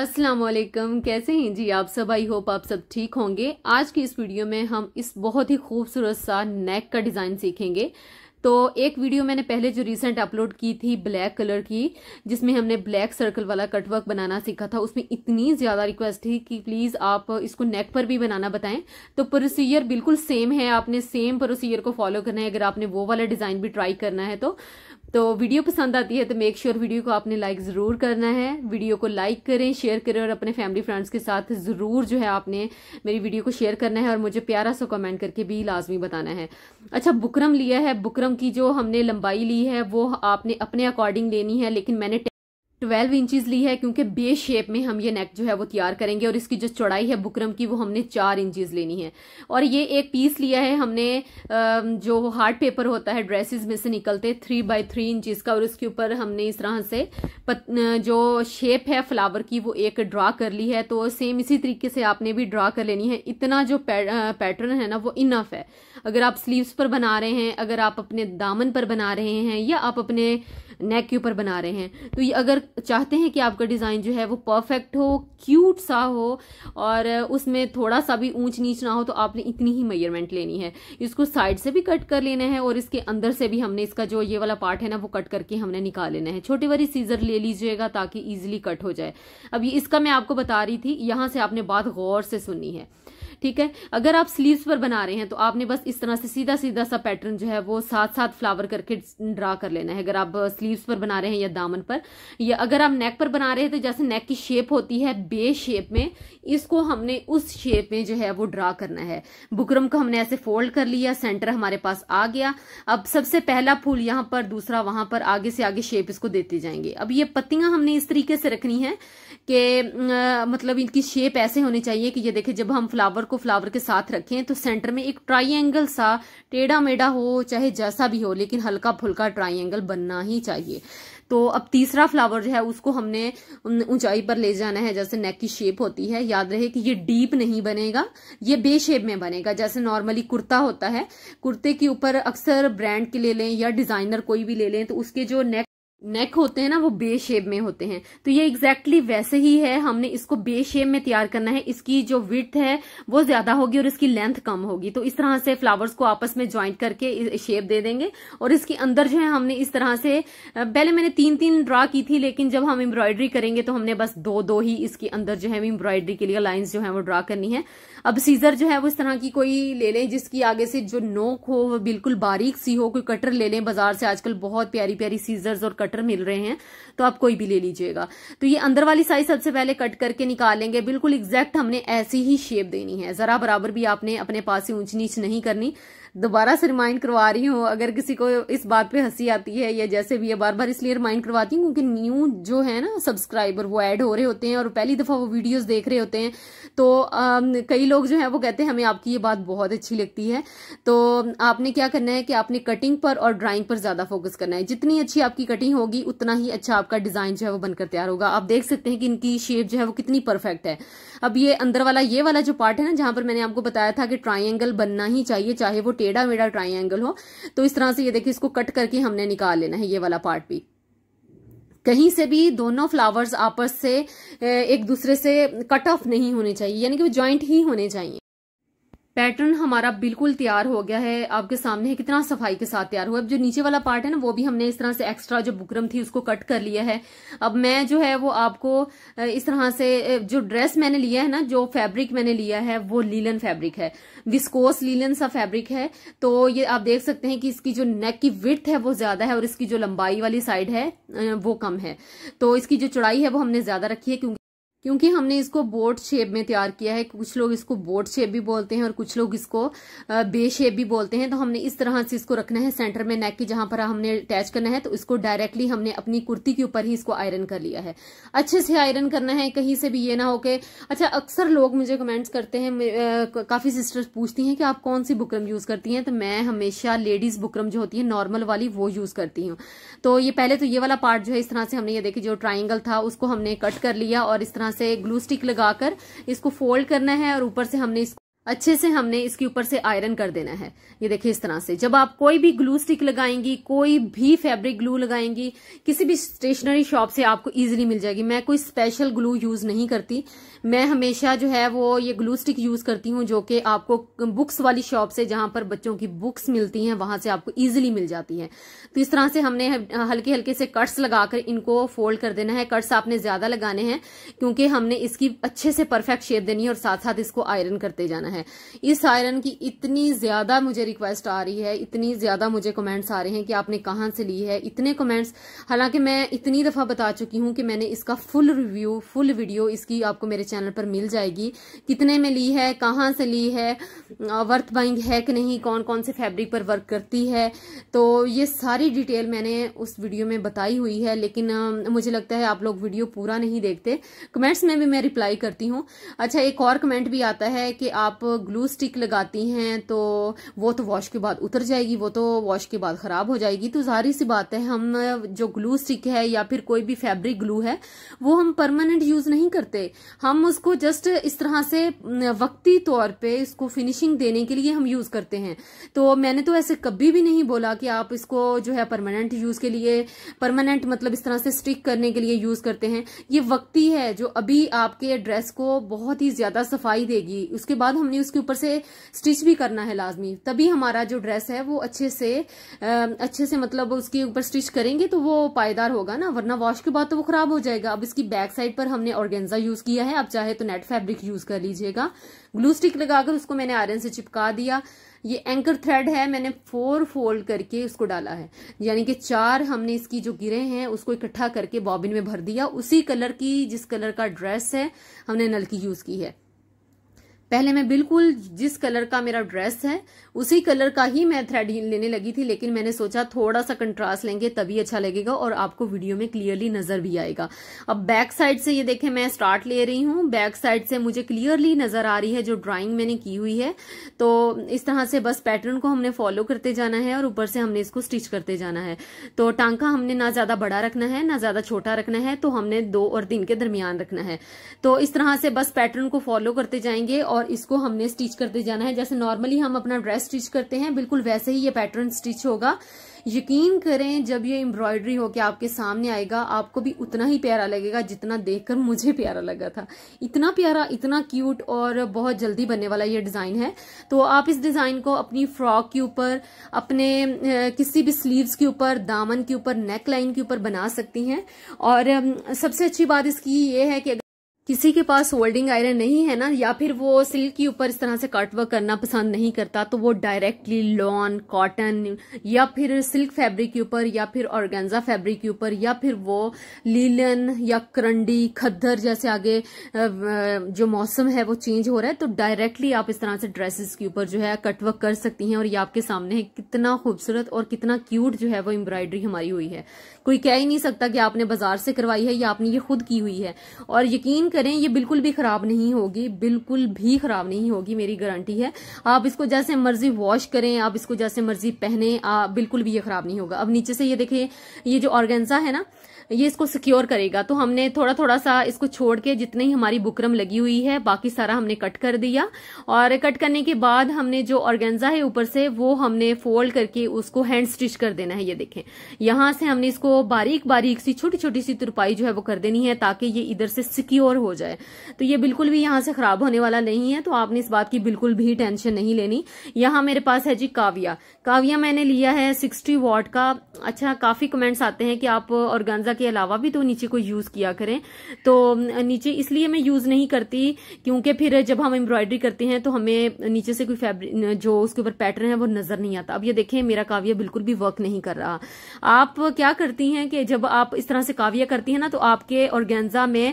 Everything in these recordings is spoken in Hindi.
असलकम कैसे हैं जी आप सब आई होप आप सब ठीक होंगे आज की इस वीडियो में हम इस बहुत ही खूबसूरत सा नेक का डिज़ाइन सीखेंगे तो एक वीडियो मैंने पहले जो रिसेंट अपलोड की थी ब्लैक कलर की जिसमें हमने ब्लैक सर्कल वाला कटवर्क बनाना सीखा था उसमें इतनी ज़्यादा रिक्वेस्ट थी कि प्लीज़ आप इसको नेक पर भी बनाना बताएं तो प्रोसीजर बिल्कुल सेम है आपने सेम प्रोसीजर को फॉलो करना है अगर आपने वो वाला डिज़ाइन भी ट्राई करना है तो तो वीडियो पसंद आती है तो मेक श्योर sure वीडियो को आपने लाइक ज़रूर करना है वीडियो को लाइक करें शेयर करें और अपने फैमिली फ्रेंड्स के साथ ज़रूर जो है आपने मेरी वीडियो को शेयर करना है और मुझे प्यारा सा कमेंट करके भी लाजमी बताना है अच्छा बुकरम लिया है बुकरम की जो हमने लंबाई ली है वो आपने अपने अकॉर्डिंग लेनी है लेकिन मैंने ट्वेल्व इंचज ली है क्योंकि बे शेप में हम ये नेक जो है वो तैयार करेंगे और इसकी जो चौड़ाई है बुकरम की वो हमने चार इंचज लेनी है और ये एक पीस लिया है हमने जो हार्ड पेपर होता है ड्रेसेस में से निकलते थ्री बाई थ्री इंचज का और उसके ऊपर हमने इस तरह से पत, जो शेप है फ्लावर की वो एक ड्रा कर ली है तो सेम इसी तरीके से आपने भी ड्रा कर लेनी है इतना जो पैटर्न है ना वो इनफ है अगर आप स्लीव्स पर बना रहे हैं अगर आप अपने दामन पर बना रहे हैं या आप अपने नेक के ऊपर बना रहे हैं तो ये अगर चाहते हैं कि आपका डिज़ाइन जो है वो परफेक्ट हो क्यूट सा हो और उसमें थोड़ा सा भी ऊंच नीच ना हो तो आपने इतनी ही मेजरमेंट लेनी है इसको साइड से भी कट कर लेना है और इसके अंदर से भी हमने इसका जो ये वाला पार्ट है ना वो कट करके हमने निकाल लेना है छोटी वाली सीजर ले लीजिएगा ताकि ईजिली कट हो जाए अब ये इसका मैं आपको बता रही थी यहाँ से आपने बात गौर से सुननी है ठीक है अगर आप स्लीव्स पर बना रहे हैं तो आपने बस इस तरह से सीधा सीधा सा पैटर्न जो है वो साथ साथ फ्लावर करके ड्रा कर लेना है अगर आप स्लीव्स पर बना रहे हैं या दामन पर या अगर आप नेक पर बना रहे हैं तो जैसे नेक की शेप होती है बे शेप में इसको हमने उस शेप में जो है वो ड्रा करना है बुकरम को हमने ऐसे फोल्ड कर लिया सेंटर हमारे पास आ गया अब सबसे पहला फूल यहाँ पर दूसरा वहां पर आगे से आगे शेप इसको देते जाएंगे अब ये पत्तियां हमने इस तरीके से रखनी है कि मतलब इनकी शेप ऐसे होनी चाहिए कि ये देखे जब हम फ्लावर को फ्लावर के साथ रखें तो सेंटर में एक ट्राइंगल सा टेढ़ा मेढ़ा हो चाहे जैसा भी हो लेकिन हल्का फुल्का ट्राइंगल बनना ही चाहिए तो अब तीसरा फ्लावर जो है उसको हमने ऊंचाई पर ले जाना है जैसे नेक की शेप होती है याद रहे कि ये डीप नहीं बनेगा ये बे शेप में बनेगा जैसे नॉर्मली कुर्ता होता है कुर्ते के ऊपर अक्सर ब्रांड के ले लें या डिजाइनर कोई भी ले लें तो उसके जो नेक नेक होते हैं ना वो बे शेप में होते हैं तो ये एग्जैक्टली exactly वैसे ही है हमने इसको बे शेप में तैयार करना है इसकी जो विथ है वो ज्यादा होगी और इसकी लेंथ कम होगी तो इस तरह से फ्लावर्स को आपस में ज्वाइंट करके शेप दे देंगे और इसके अंदर जो है हमने इस तरह से पहले मैंने तीन तीन ड्रा की थी लेकिन जब हम एम्ब्रॉयडरी करेंगे तो हमने बस दो दो ही इसके अंदर जो है एम्ब्रॉयडरी के लिए लाइन्स जो है वो ड्रा करनी है अब सीजर जो है वो इस तरह की कोई ले लें जिसकी आगे से जो नोक हो वो बिल्कुल बारीक सी हो कोई कटर ले लें बाजार से आजकल बहुत प्यारी प्यारी सीजर्स और कटर कटर मिल रहे हैं तो आप कोई भी ले लीजिएगा तो ये अंदर वाली साइज सबसे पहले कट करके निकालेंगे बिल्कुल एग्जैक्ट हमने ऐसी ही शेप देनी है जरा बराबर भी आपने अपने पास से ऊंच नीच नहीं करनी दोबारा से रिमाइंड करवा रही हूँ अगर किसी को इस बात पे हंसी आती है या जैसे भी है बार बार इसलिए रिमाइंड करवाती हूँ क्योंकि न्यू जो है ना सब्सक्राइबर वो ऐड हो रहे होते हैं और पहली दफा वो वीडियोस देख रहे होते हैं तो आ, कई लोग जो है वो कहते हैं हमें आपकी ये बात बहुत अच्छी लगती है तो आपने क्या करना है कि आपने कटिंग पर और ड्राइंग पर ज्यादा फोकस करना है जितनी अच्छी आपकी कटिंग हो होगी उतना ही अच्छा आपका डिज़ाइन जो है वो बनकर तैयार होगा आप देख सकते हैं कि इनकी शेप जो है वो कितनी परफेक्ट है अब ये अंदर वाला ये वाला जो पार्ट है ना जहां पर मैंने आपको बताया था कि ट्राइंगल बनना ही चाहिए चाहे वो टेढ़ा मेढ़ा ट्राइंगल हो तो इस तरह से ये देखिए इसको कट करके हमने निकाल लेना है ये वाला पार्ट भी कहीं से भी दोनों फ्लावर्स आपस से एक दूसरे से कट ऑफ नहीं होने चाहिए यानी कि वो ज्वाइंट ही होने चाहिए पैटर्न हमारा बिल्कुल तैयार हो गया है आपके सामने है कितना सफाई के साथ तैयार हुआ अब जो नीचे वाला पार्ट है ना वो भी हमने इस तरह से एक्स्ट्रा जो बुकरम थी उसको कट कर लिया है अब मैं जो है वो आपको इस तरह से जो ड्रेस मैंने लिया है ना जो फैब्रिक मैंने लिया है वो लीलन फैब्रिक है विस्कोस लीलन सा फैब्रिक है तो ये आप देख सकते हैं कि इसकी जो नेक की विथ है वो ज्यादा है और इसकी जो लंबाई वाली साइड है वो कम है तो इसकी जो चौड़ाई है वो हमने ज्यादा रखी है क्योंकि क्योंकि हमने इसको बोट शेप में तैयार किया है कुछ लोग इसको बोट शेप भी बोलते हैं और कुछ लोग इसको बे शेप भी बोलते हैं तो हमने इस तरह से इसको रखना है सेंटर में नेक की जहां पर हमने अटैच करना है तो इसको डायरेक्टली हमने अपनी कुर्ती के ऊपर ही इसको आयरन कर लिया है अच्छे से आयरन करना है कहीं से भी ये ना हो के अच्छा अक्सर लोग मुझे कमेंट्स करते हैं काफ़ी सिस्टर्स पूछती हैं कि आप कौन सी बुकरम यूज़ करती हैं तो मैं हमेशा लेडीज़ बुकरम जो होती है नॉर्मल वाली वो यूज़ करती हूँ तो ये पहले तो ये वाला पार्ट जो है इस तरह से हमने ये देखी जो ट्राइंगल था उसको हमने कट कर लिया और इस तरह से ग्लू स्टिक लगाकर इसको फोल्ड करना है और ऊपर से हमने इसको अच्छे से हमने इसके ऊपर से आयरन कर देना है ये देखिए इस तरह से जब आप कोई भी ग्लू स्टिक लगाएंगी कोई भी फैब्रिक ग्लू लगाएंगी किसी भी स्टेशनरी शॉप से आपको इजीली मिल जाएगी मैं कोई स्पेशल ग्लू यूज नहीं करती मैं हमेशा जो है वो ये ग्लू स्टिक यूज करती हूँ जो कि आपको बुक्स वाली शॉप से जहां पर बच्चों की बुक्स मिलती है वहां से आपको ईजिली मिल जाती है तो इस तरह से हमने हल्के हल्के से कट्स लगाकर इनको फोल्ड कर देना है कट्स आपने ज्यादा लगाने हैं क्योंकि हमने इसकी अच्छे से परफेक्ट शेप देनी है और साथ साथ इसको आयरन करते जाना है है इस आयरन की इतनी ज्यादा मुझे रिक्वेस्ट आ रही है इतनी ज्यादा मुझे कमेंट्स आ रहे हैं कि आपने कहाँ से ली है इतने कमेंट्स हालांकि मैं इतनी दफा बता चुकी हूँ कि मैंने इसका फुल रिव्यू फुल वीडियो इसकी आपको मेरे चैनल पर मिल जाएगी कितने में ली है कहाँ से ली है वर्थ बाइंग है कि नहीं कौन कौन से फैब्रिक पर वर्क करती है तो ये सारी डिटेल मैंने उस वीडियो में बताई हुई है लेकिन मुझे लगता है आप लोग वीडियो पूरा नहीं देखते कमेंट्स में भी मैं रिप्लाई करती हूँ अच्छा एक और कमेंट भी आता है कि आप ग्लू स्टिक लगाती हैं तो वो तो वॉश के बाद उतर जाएगी वो तो वॉश के बाद ख़राब हो जाएगी तो जारी सी बात है हम जो ग्लू स्टिक है या फिर कोई भी फैब्रिक ग्लू है वो हम परमानेंट यूज़ नहीं करते हम उसको जस्ट इस तरह से वक्ती तौर पे इसको फिनिशिंग देने के लिए हम यूज़ करते हैं तो मैंने तो ऐसे कभी भी नहीं बोला कि आप इसको जो है परमानेंट यूज़ के लिए परमानेंट मतलब इस तरह से स्टिक करने के लिए यूज़ करते हैं ये वक्ती है जो अभी आपके ड्रेस को बहुत ही ज़्यादा सफाई देगी उसके बाद हम हमने उसके ऊपर से स्टिच भी करना है लाजमी तभी हमारा जो ड्रेस है वो अच्छे से अच्छे से मतलब उसके ऊपर स्टिच करेंगे तो वो पायदार होगा ना वरना वॉश के बाद तो वो खराब हो जाएगा अब इसकी बैक साइड पर हमने ऑर्गेंजा यूज किया है आप चाहे तो नेट फैब्रिक यूज कर लीजिएगा ग्लू स्टिक लगाकर उसको मैंने आयरन से चिपका दिया ये एंकर थ्रेड है मैंने फोर फोल्ड करके उसको डाला है यानी कि चार हमने इसकी जो गिरे हैं उसको इकट्ठा करके बॉबिन में भर दिया उसी कलर की जिस कलर का ड्रेस है हमने नलकी यूज की है पहले मैं बिल्कुल जिस कलर का मेरा ड्रेस है उसी कलर का ही मैं थ्रेड लेने लगी थी लेकिन मैंने सोचा थोड़ा सा कंट्रास्ट लेंगे तभी अच्छा लगेगा और आपको वीडियो में क्लियरली नजर भी आएगा अब बैक साइड से ये देखें मैं स्टार्ट ले रही हूँ बैक साइड से मुझे क्लियरली नजर आ रही है जो ड्राइंग मैंने की हुई है तो इस तरह से बस पैटर्न को हमने फॉलो करते जाना है और ऊपर से हमने इसको स्टिच करते जाना है तो टांका हमने ना ज्यादा बड़ा रखना है ना ज्यादा छोटा रखना है तो हमने दो और तीन के दरमियान रखना है तो इस तरह से बस पैटर्न को फॉलो करते जाएंगे और और इसको हमने स्टिच करते जाना है जैसे नॉर्मली हम अपना ड्रेस स्टिच करते हैं बिल्कुल वैसे ही ये पैटर्न स्टिच होगा यकीन करें जब ये एम्ब्रॉयडरी होके आपके सामने आएगा आपको भी उतना ही प्यारा लगेगा जितना देखकर मुझे प्यारा लगा था इतना प्यारा इतना क्यूट और बहुत जल्दी बनने वाला ये डिज़ाइन है तो आप इस डिज़ाइन को अपनी फ्रॉक के ऊपर अपने किसी भी स्लीव्स के ऊपर दामन के ऊपर नेक लाइन के ऊपर बना सकती हैं और सबसे अच्छी बात इसकी ये है कि किसी के पास होल्डिंग आयरन नहीं है ना या फिर वो सिल्क के ऊपर इस तरह से कट वर्क करना पसंद नहीं करता तो वो डायरेक्टली लॉन कॉटन या फिर सिल्क फैब्रिक के ऊपर या फिर ऑर्गेंजा फैब्रिक के ऊपर या फिर वो लीलन या करंडी खद्दर जैसे आगे जो मौसम है वो चेंज हो रहा है तो डायरेक्टली आप इस तरह से ड्रेसेस के ऊपर जो है कट वर्क कर सकती हैं और ये आपके सामने है कितना खूबसूरत और कितना क्यूट जो है वो एम्ब्रॉयडरी हमारी हुई है कोई कह ही नहीं सकता कि आपने बाजार से करवाई है या आपने ये खुद की हुई है और यकीन करें ये बिल्कुल भी ख़राब नहीं होगी बिल्कुल भी ख़राब नहीं होगी मेरी गारंटी है आप इसको जैसे मर्जी वॉश करें आप इसको जैसे मर्जी पहने बिल्कुल भी ये ख़राब नहीं होगा अब नीचे से ये देखें ये जो ऑर्गेंजा है ना ये इसको सिक्योर करेगा तो हमने थोड़ा थोड़ा सा इसको छोड़ के जितनी ही हमारी बुकरम लगी हुई है बाकी सारा हमने कट कर दिया और कट करने के बाद हमने जो ऑर्गेंजा है ऊपर से वो हमने फोल्ड करके उसको हैंड स्टिच कर देना है ये देखें यहां से हमने इसको बारीक बारीक सी छोटी छोटी सी तुरपाई जो है वो कर देनी है ताकि ये इधर से सिक्योर हो जाए तो ये बिल्कुल भी यहां से खराब होने वाला नहीं है तो आपने इस बात की बिल्कुल भी टेंशन नहीं लेनी यहां मेरे पास है जी काव्या काव्या मैंने लिया है सिक्सटी वॉट का अच्छा काफी कमेंट्स आते हैं कि आप ऑर्गेंजा के अलावा भी तो नीचे को यूज़ किया करें तो नीचे इसलिए मैं यूज़ नहीं करती क्योंकि फिर जब हम एम्ब्रॉयडरी करते हैं तो हमें नीचे से कोई फैब्रिक जो उसके ऊपर पैटर्न है वो नज़र नहीं आता अब ये देखें मेरा काव्य बिल्कुल भी वर्क नहीं कर रहा आप क्या करती हैं कि जब आप इस तरह से काव्य करती हैं ना तो आपके ऑर्गेन्जा में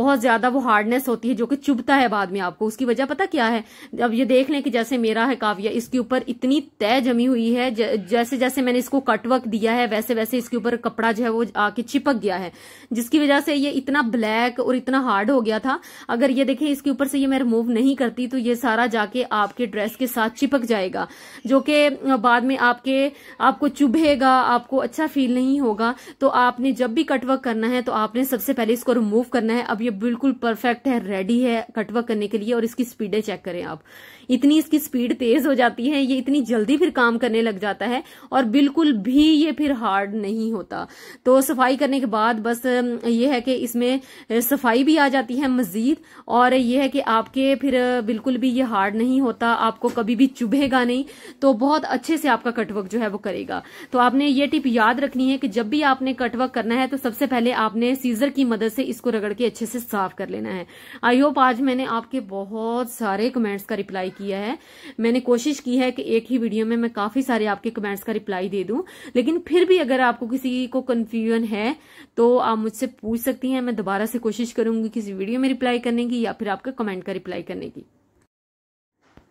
बहुत ज़्यादा वो हार्डनेस होती है जो कि चुभता है बाद में आपको उसकी वजह पता क्या है अब ये देख लें कि जैसे मेरा है काव्य इसके ऊपर इतनी तय जमी हुई है जैसे जैसे मैंने इसको कटवर्क दिया है वैसे वैसे इसके ऊपर कपड़ा जो है वो आके चिपक गया है जिसकी वजह से ये इतना ब्लैक और इतना हार्ड हो गया था अगर ये देखें इसके ऊपर से ये मैं रिमूव नहीं करती तो ये सारा जाके आपके ड्रेस के साथ चिपक जाएगा जो कि बाद में आपके आपको चुभेगा आपको अच्छा फील नहीं होगा तो आपने जब भी कटवर्क करना है तो आपने सबसे पहले इसको रिमूव करना है अब ये बिल्कुल परफेक्ट है रेडी है कटवर्क करने के लिए और इसकी स्पीडें चेक करें आप इतनी इसकी स्पीड तेज हो जाती है ये इतनी जल्दी फिर काम करने लग जाता है और बिल्कुल भी ये फिर हार्ड नहीं होता तो सफाई सफाई करने के बाद बस ये है कि इसमें सफाई भी आ जाती है मज़ीद और ये है कि आपके फिर बिल्कुल भी ये हार्ड नहीं होता आपको कभी भी चुभेगा नहीं तो बहुत अच्छे से आपका कटवर्क जो है वो करेगा तो आपने ये टिप याद रखनी है कि जब भी आपने कटवर्क करना है तो सबसे पहले आपने सीजर की मदद से इसको रगड़ के अच्छे से साफ कर लेना है आई होप आज मैंने आपके बहुत सारे कमेंट्स का रिप्लाई किया है मैंने कोशिश की है कि एक ही वीडियो में मैं काफी सारे आपके कमेंट्स का रिप्लाई दे दूं लेकिन फिर भी अगर आपको किसी को कंफ्यूजन है है तो आप मुझसे पूछ सकती हैं मैं दोबारा से कोशिश करूंगी किसी वीडियो में रिप्लाई करने की या फिर आपका कमेंट का रिप्लाई करने की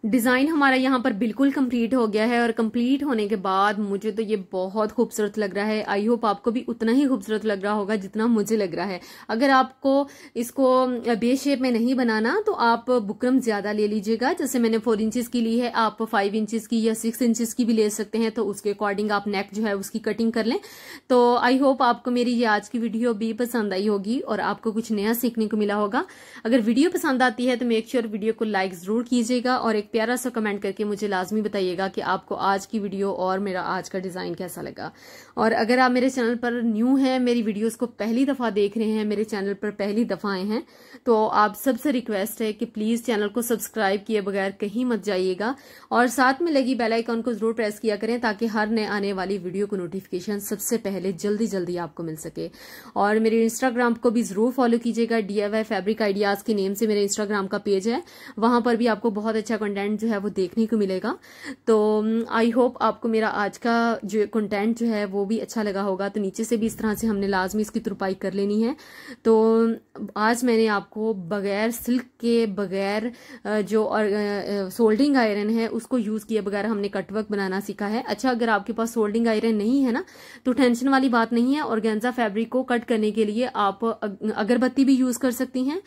डिज़ाइन हमारा यहाँ पर बिल्कुल कंप्लीट हो गया है और कंप्लीट होने के बाद मुझे तो ये बहुत खूबसूरत लग रहा है आई होप आपको भी उतना ही खूबसूरत लग रहा होगा जितना मुझे लग रहा है अगर आपको इसको बे शेप में नहीं बनाना तो आप बुकरम ज़्यादा ले लीजिएगा जैसे मैंने फोर इंचेस की ली है आप फाइव इंचज़ की या सिक्स इंचेस की भी ले सकते हैं तो उसके अकॉर्डिंग आप नेक जो है उसकी कटिंग कर लें तो आई होप आपको मेरी ये आज की वीडियो भी पसंद आई होगी और आपको कुछ नया सीखने को मिला होगा अगर वीडियो पसंद आती है तो मेक श्योर वीडियो को लाइक ज़रूर कीजिएगा और एक प्यारा सा कमेंट करके मुझे लाजमी बताइएगा कि आपको आज की वीडियो और मेरा आज का डिज़ाइन कैसा लगा और अगर आप मेरे चैनल पर न्यू हैं मेरी वीडियोस को पहली दफ़ा देख रहे हैं मेरे चैनल पर पहली दफ़ा आए हैं तो आप सबसे रिक्वेस्ट है कि प्लीज़ चैनल को सब्सक्राइब किए बगैर कहीं मत जाइएगा और साथ में लगी बेलाइकॉन को ज़रूर प्रेस किया करें ताकि हर नए आने वाली वीडियो को नोटिफिकेशन सबसे पहले जल्दी जल्दी आपको मिल सके और मेरे इंस्टाग्राम को भी ज़रूर फॉलो कीजिएगा डी फैब्रिक आइडियाज़ के नेम से मेरे इंस्टाग्राम का पेज है वहां पर भी आपको बहुत अच्छा कंटेंट कंटेंट जो है वो देखने को मिलेगा तो आई um, होप आपको मेरा आज का जो कंटेंट जो है वो भी अच्छा लगा होगा तो नीचे से भी इस तरह से हमने लाजमी इसकी तुरपाई कर लेनी है तो um, आज मैंने आपको बगैर सिल्क के बगैर uh, जो सोल्डिंग आयरन uh, uh, है उसको यूज़ किए बगैर हमने कटवर्क बनाना सीखा है अच्छा अगर आपके पास सोल्डिंग आयरन नहीं है ना तो टेंशन वाली बात नहीं है और गेंजा फैब्रिक को कट करने के लिए आप अगरबत्ती भी यूज़ कर सकती हैं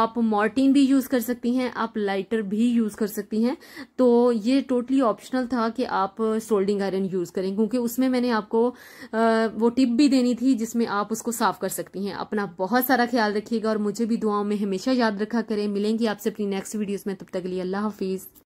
आप मॉर्टिन भी यूज़ कर सकती हैं आप लाइटर भी यूज़ कर सकती सकती हैं तो ये टोटली ऑप्शनल था कि आप सोल्डिंग आयरन यूज़ करें क्योंकि उसमें मैंने आपको वो टिप भी देनी थी जिसमें आप उसको साफ कर सकती हैं अपना बहुत सारा ख्याल रखिएगा और मुझे भी दुआओं में हमेशा याद रखा करें मिलेंगी आपसे अपनी नेक्स्ट वीडियोज में तब तक लिए अल्लाह हाफिज़